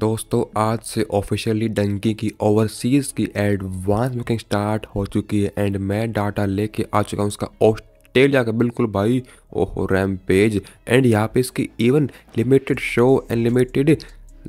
दोस्तों आज से ऑफिशियली डंकी की ओवरसीज की एडवांस बुकिंग स्टार्ट हो चुकी है एंड मैं डाटा लेके आ चुका हूँ उसका ऑस्ट्रेलिया का बिल्कुल भाई ओहो रैम पेज एंड यहाँ पे इसकी even limited show and limited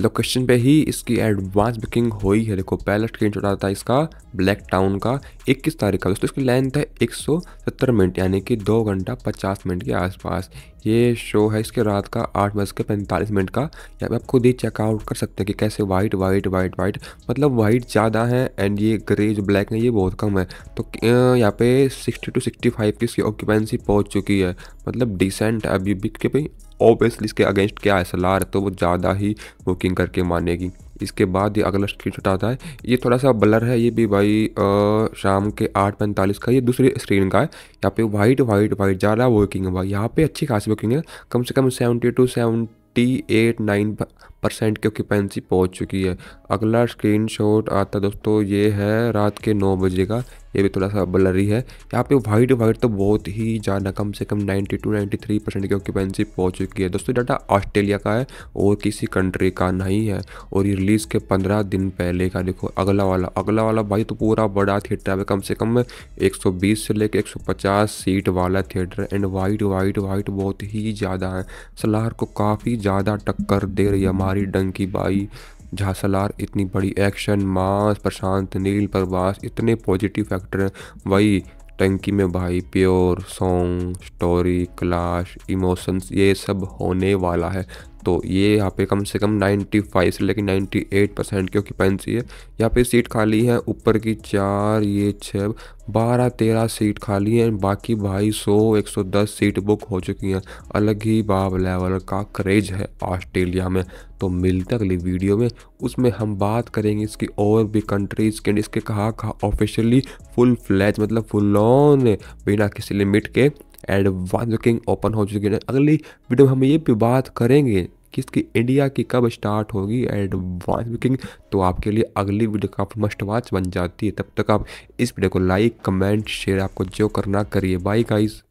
location पे ही इसकी एडवांस बुकिंग हुई है देखो पहला ट्रेन चढ़ा था इसका ब्लैक टाउन का इक्कीस तारीख का दोस्तों इसकी लेंथ है एक सौ सत्तर मिनट यानी कि दो घंटा पचास मिनट के आसपास ये शो है इसके रात का आठ बज के पैंतालीस मिनट का यहाँ पे आप खुद ही चेकआउट कर सकते हैं कि कैसे वाइट वाइट वाइट वाइट मतलब वाइट ज़्यादा है एंड ये ग्रे जो ब्लैक है ये बहुत कम है तो यहाँ पे सिक्सटी टू सिक्सटी फाइव की इसकी ऑक्यूपेंसी पहुँच चुकी है मतलब डिसेंट अभी भी क्योंकि ऑब्वियसली इसके अगेंस्ट क्या है सलार तो वो ज़्यादा ही बुकिंग करके मानेगी इसके बाद ये अगला शॉट आता है ये थोड़ा सा ब्लर है ये भी भाई आ, शाम के आठ पैंतालीस का ये दूसरी स्क्रीन का है यहाँ पे वाइट वाइट वाइट ज़्यादा वर्किंग है भाई यहाँ पे अच्छी खासी वर्किंग है कम से कम seventy two seventy eight nine percent की ऑक्यूपेंसी पहुंच चुकी है अगला स्क्रीनशॉट आता दोस्तों ये है रात के नौ बजे का ये भी थोड़ा सा बलरी है यहाँ पे वाइट वाइट तो बहुत ही ज़्यादा कम से कम 92 93 परसेंट की ऑक्यूपेंसी पहुँच चुकी है दोस्तों डाटा ऑस्ट्रेलिया का है और किसी कंट्री का नहीं है और ये रिलीज़ के पंद्रह दिन पहले का देखो अगला वाला अगला वाला भाई तो पूरा बड़ा थिएटर है कम से कम एक से लेकर एक सीट वाला theatre and white white white बहुत ही ज़्यादा है सलार को काफ़ी ज़्यादा टक्कर दे रही है भारी डंकी बाई झांसलार इतनी बड़ी एक्शन मांस प्रशांत नील प्रवास इतने पॉजिटिव फैक्टर वही टंकी में भाई pure song story clash emotions ये सब होने वाला है तो ये यहाँ पे कम से कम 95 से लेकर 98 परसेंट की ऑक्यूपेंसी है यहाँ पे सीट खाली है ऊपर की चार ये छः बारह तेरह सीट खाली हैं बाकी भाई सौ एक सौ दस सीट बुक हो चुकी हैं अलग ही बाब लेवल का क्रेज है ऑस्ट्रेलिया में तो मिलते अगली वीडियो में उसमें हम बात करेंगे इसकी और भी कंट्रीज़ के इसके कहा कहा ऑफिशियली फुल फ्लैच मतलब फुल ऑन बिना किसी लिमिट के एडवांस बुकिंग ओपन हो चुकी है अगली वीडियो में हम ये भी बात करेंगे कि इसकी इंडिया की कब स्टार्ट होगी एडवांस बुकिंग तो आपके लिए अगली वीडियो काफ़ी मस्ट वॉच बन जाती है तब तक आप इस वीडियो को लाइक कमेंट शेयर आपको जो करना करिए बाय गाइस